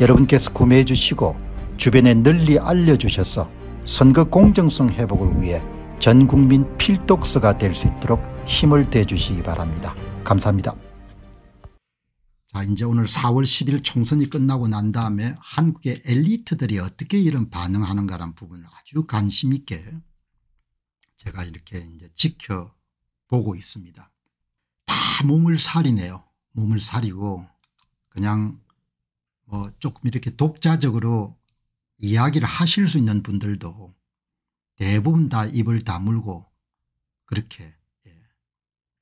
여러분께서 구매해 주시고 주변에 널리 알려주셔서 선거 공정성 회복을 위해 전국민 필독서가 될 수 있도록 힘을 대주시기 바랍니다. 감사합니다. 자 이제 오늘 4월 10일 총선이 끝나고 난 다음에 한국의 엘리트들이 어떻게 이런 반응하는가라는 부분을 아주 관심 있게 제가 이렇게 이제 지켜보고 있습니다. 다 몸을 사리네요. 몸을 사리고 그냥 뭐 조금 이렇게 독자적으로 이야기를 하실 수 있는 분들도 대부분 다 입을 다물고 그렇게 예.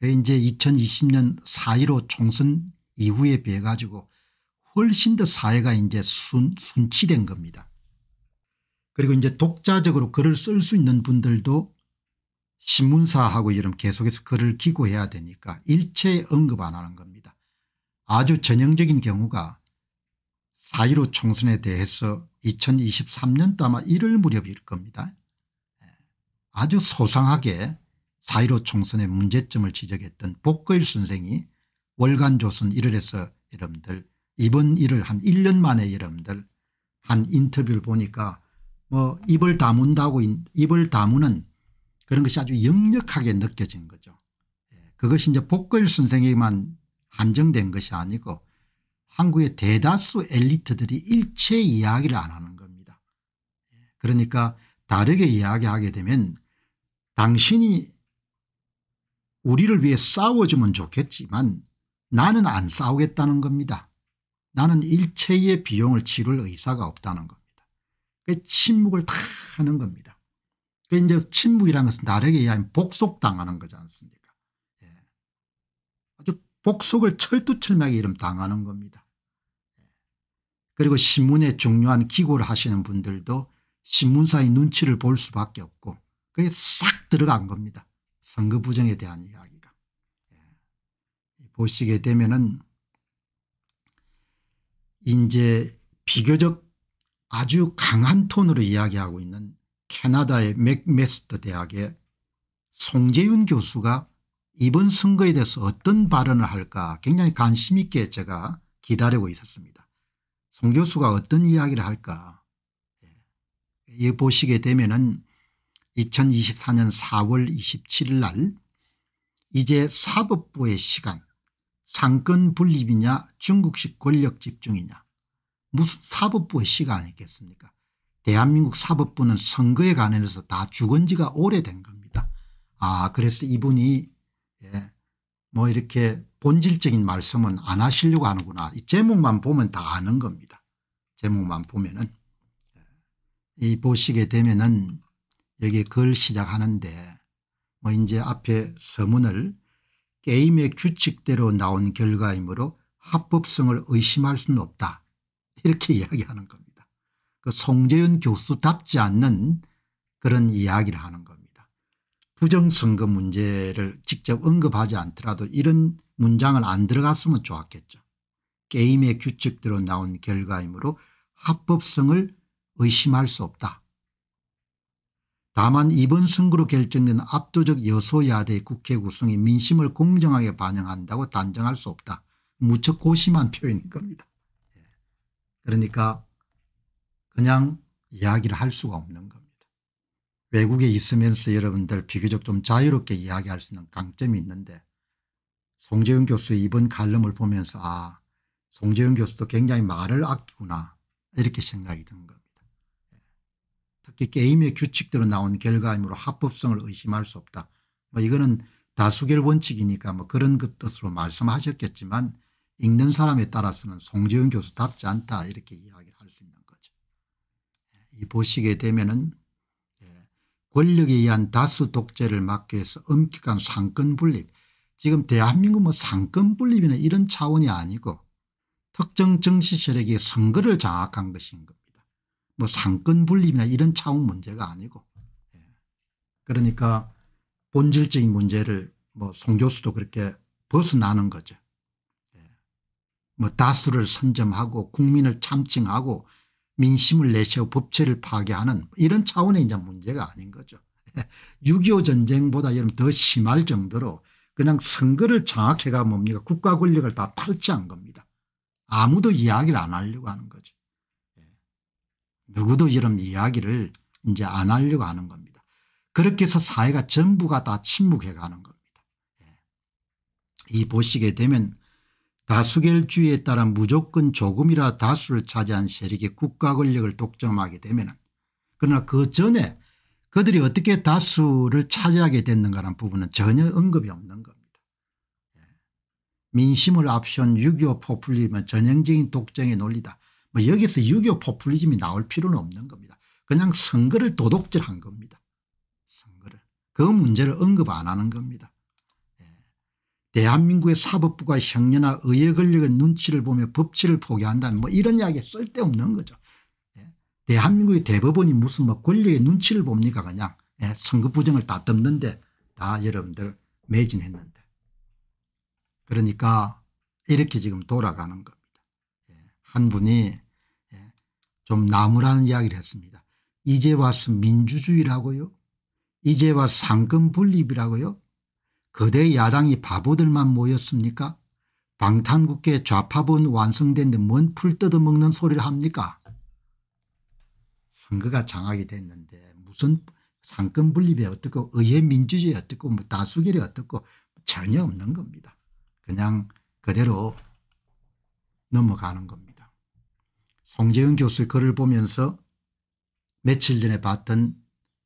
그 이제 2020년 4.15 총선 이후에 비해 가지고 훨씬 더 사회가 이제 순, 순치된 겁니다. 그리고 이제 독자적으로 글을 쓸 수 있는 분들도 신문사하고 이런 계속해서 글을 기고해야 되니까 일체 언급 안 하는 겁니다. 아주 전형적인 경우가 4.15 총선에 대해서 2023년도 아마 1월 무렵일 겁니다. 아주 소상하게 4.15 총선의 문제점을 지적했던 복거일 선생이 월간 조선 1월에서 여러분들 이번 일을 한 1년 만에 여러분들 한 인터뷰를 보니까 뭐 입을 다문다고 입을 다문은 그런 것이 아주 역력하게 느껴진 거죠. 예, 그것이 이제 복거일 선생에게만 한정된 것이 아니고 한국의 대다수 엘리트들이 일체 이야기를 안 하는 겁니다. 그러니까 다르게 이야기하게 되면 당신이 우리를 위해 싸워주면 좋겠지만 나는 안 싸우겠다는 겁니다. 나는 일체의 비용을 치를 의사가 없다는 겁니다. 침묵을 다 하는 겁니다. 그 이제 침묵이라는 것은 다르게 이야기하면 복속당하는 거지 않습니까 복속을 철두철미하게 이름 당하는 겁니다. 그리고 신문에 중요한 기고를 하시는 분들도 신문사의 눈치를 볼 수밖에 없고 그게 싹 들어간 겁니다. 선거 부정에 대한 이야기가. 예. 보시게 되면은 이제 비교적 아주 강한 톤으로 이야기하고 있는 캐나다의 맥메스터 대학의 송재윤 교수가 이번 선거에 대해서 어떤 발언을 할까 굉장히 관심 있게 제가 기다리고 있었습니다. 송 교수가 어떤 이야기를 할까 예. 이 보시게 되면 은 2024년 4월 27일 날 이제 사법부의 시간 상권 분립이냐 중국식 권력 집중이냐 무슨 사법부의 시간 아겠습니까 대한민국 사법부는 선거에 관해서 다 죽은 지가 오래된 겁니다. 아 그래서 이분이 예. 뭐 이렇게 본질적인 말씀은 안 하시려고 하는구나. 이 제목만 보면 다 아는 겁니다. 제목만 보면은. 예. 이 보시게 되면은 여기 글 시작하는데 뭐 이제 앞에 서문을 게임의 규칙대로 나온 결과이므로 합법성을 의심할 수는 없다. 이렇게 이야기하는 겁니다. 그 송재윤 교수답지 않는 그런 이야기를 하는 겁니다. 부정선거 문제를 직접 언급하지 않더라도 이런 문장을 안 들어갔으면 좋았겠죠. 게임의 규칙대로 나온 결과이므로 합법성을 의심할 수 없다. 다만 이번 선거로 결정된 압도적 여소야대 국회 구성이 민심을 공정하게 반영한다고 단정할 수 없다. 무척 고심한 표현인 겁니다. 예. 그러니까 그냥 이야기를 할 수가 없는 겁니다. 외국에 있으면서 여러분들 비교적 좀 자유롭게 이야기할 수 있는 강점이 있는데 송재영 교수의 이번 칼럼을 보면서 아 송재영 교수도 굉장히 말을 아끼구나 이렇게 생각이 든 겁니다. 예. 특히 게임의 규칙대로 나온 결과이므로 합법성을 의심할 수 없다. 뭐 이거는 다수결 원칙이니까 뭐 그런 것 뜻으로 말씀하셨겠지만 읽는 사람에 따라서는 송재영 교수답지 않다 이렇게 이야기를 할 수 있는 거죠. 예, 이 보시게 되면은 권력에 의한 다수 독재를 막기 위해서 엄격한 상권 분립 지금 대한민국 뭐 상권 분립이나 이런 차원이 아니고 특정 정치 세력이 선거를 장악한 것인 겁니다. 뭐 상권 분립이나 이런 차원 문제가 아니고 예. 그러니까 본질적인 문제를 뭐송 교수도 그렇게 벗어나는 거죠. 예. 뭐 다수를 선점하고 국민을 참칭하고 민심을 내세워 법체를 파괴하는 이런 차원의 이제 문제가 아닌 거죠. 6.25 전쟁보다 여러분 더 심할 정도로 그냥 선거를 장악해가 뭡니까 국가 권력을 다 탈취한 겁니다. 아무도 이야기를 안 하려고 하는 거죠. 예. 누구도 이런 이야기를 이제 안 하려고 하는 겁니다. 그렇게 해서 사회가 전부가 다 침묵해 가는 겁니다. 예. 이 보시게 되면 다수결주의에 따라 무조건 조금이라 다수를 차지한 세력이 국가 권력을 독점하게 되면 그러나 그 전에 그들이 어떻게 다수를 차지하게 됐는가라는 부분은 전혀 언급이 없는 겁니다. 예. 민심을 앞세운 6.25 포퓰리즘은 전형적인 독재의 논리다. 뭐 여기서 6.25 포퓰리즘이 나올 필요는 없는 겁니다. 그냥 선거를 도둑질한 겁니다. 선거를. 그 문제를 언급 안 하는 겁니다. 대한민국의 사법부가 형려나 의회 권력의 눈치를 보며 법치를 포기한다면 뭐 이런 이야기 쓸데없는 거죠. 예. 대한민국의 대법원이 무슨 뭐 권력의 눈치를 봅니까 그냥 예. 선거 부정을 다 덮는데 다 여러분들 매진했는데 그러니까 이렇게 지금 돌아가는 겁니다. 예. 한 분이 좀 나무라는 이야기를 했습니다. 이제 와서 민주주의라고요. 이제 와서 상권 분립이라고요. 거대 야당이 바보들만 모였습니까? 방탄국회 좌파분 완성됐는데 뭔 풀 뜯어먹는 소리를 합니까? 선거가 장악이 됐는데 무슨 상권 분립이 어떻고 의회 민주주의 어떻고 뭐 다수결이 어떻고 전혀 없는 겁니다. 그냥 그대로 넘어가는 겁니다. 송재영 교수의 글을 보면서 며칠 전에 봤던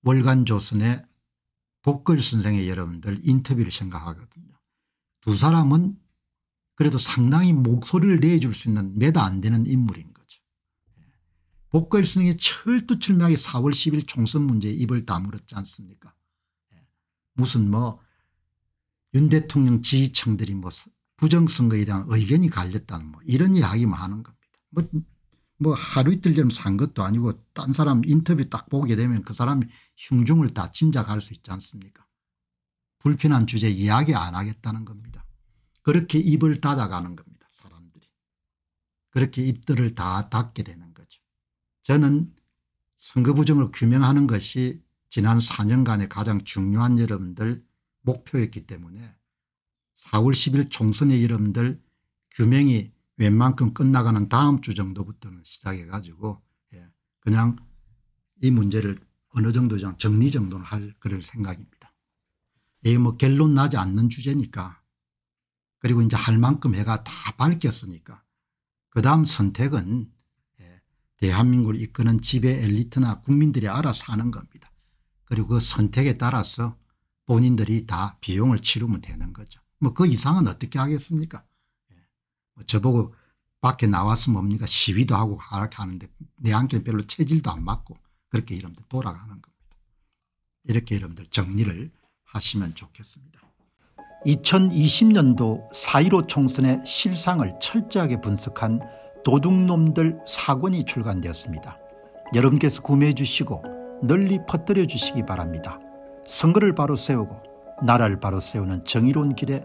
월간조선의 복걸 선생의 여러분들 인터뷰를 생각하거든요. 두 사람은 그래도 상당히 목소리를 내줄 수 있는 몇안 되는 인물인 거죠. 복걸 예. 선생이 철두철미하게 4월 10일 총선 문제에 입을 다물었지 않습니까 예. 무슨 뭐 윤 대통령 지지층들이 뭐 부정선거에 대한 의견이 갈렸다는 뭐 이런 이야기만 하는 겁니다. 뭐뭐 하루 이틀 전 산 것도 아니고 딴 사람 인터뷰 딱 보게 되면 그 사람이 흉중을 다 짐작할 수 있지 않습니까 불편한 주제 이야기 안 하겠다는 겁니다. 그렇게 입을 닫아가는 겁니다. 사람들이. 그렇게 입들을 다 닫게 되는 거죠. 저는 선거부정을 규명하는 것이 지난 4년간의 가장 중요한 여러분들 목표였기 때문에 4월 10일 총선의 여러분들 규명이 웬만큼 끝나가는 다음 주 정도부터는 시작해 가지고 예, 그냥 이 문제를 어느 정도 정리 정도는 할 그럴 생각입니다. 이게 뭐 결론 나지 않는 주제니까 그리고 이제 할 만큼 해가 다 밝혔으니까 그 다음 선택은 예, 대한민국을 이끄는 지배 엘리트나 국민들이 알아서 하는 겁니다. 그리고 그 선택에 따라서 본인들이 다 비용을 치르면 되는 거죠. 뭐 그 이상은 어떻게 하겠습니까 뭐 저보고 밖에 나왔으면 뭡니까 시위도 하고 이렇게 하는데 내한길 별로 체질도 안 맞고 그렇게 여러분들 돌아가는 겁니다. 이렇게 여러분들 정리를 하시면 좋겠습니다. 2020년도 4.15 총선의 실상을 철저하게 분석한 도둑놈들 사권이 출간되었습니다. 여러분께서 구매해 주시고 널리 퍼뜨려 주시기 바랍니다. 선거를 바로 세우고 나라를 바로 세우는 정의로운 길에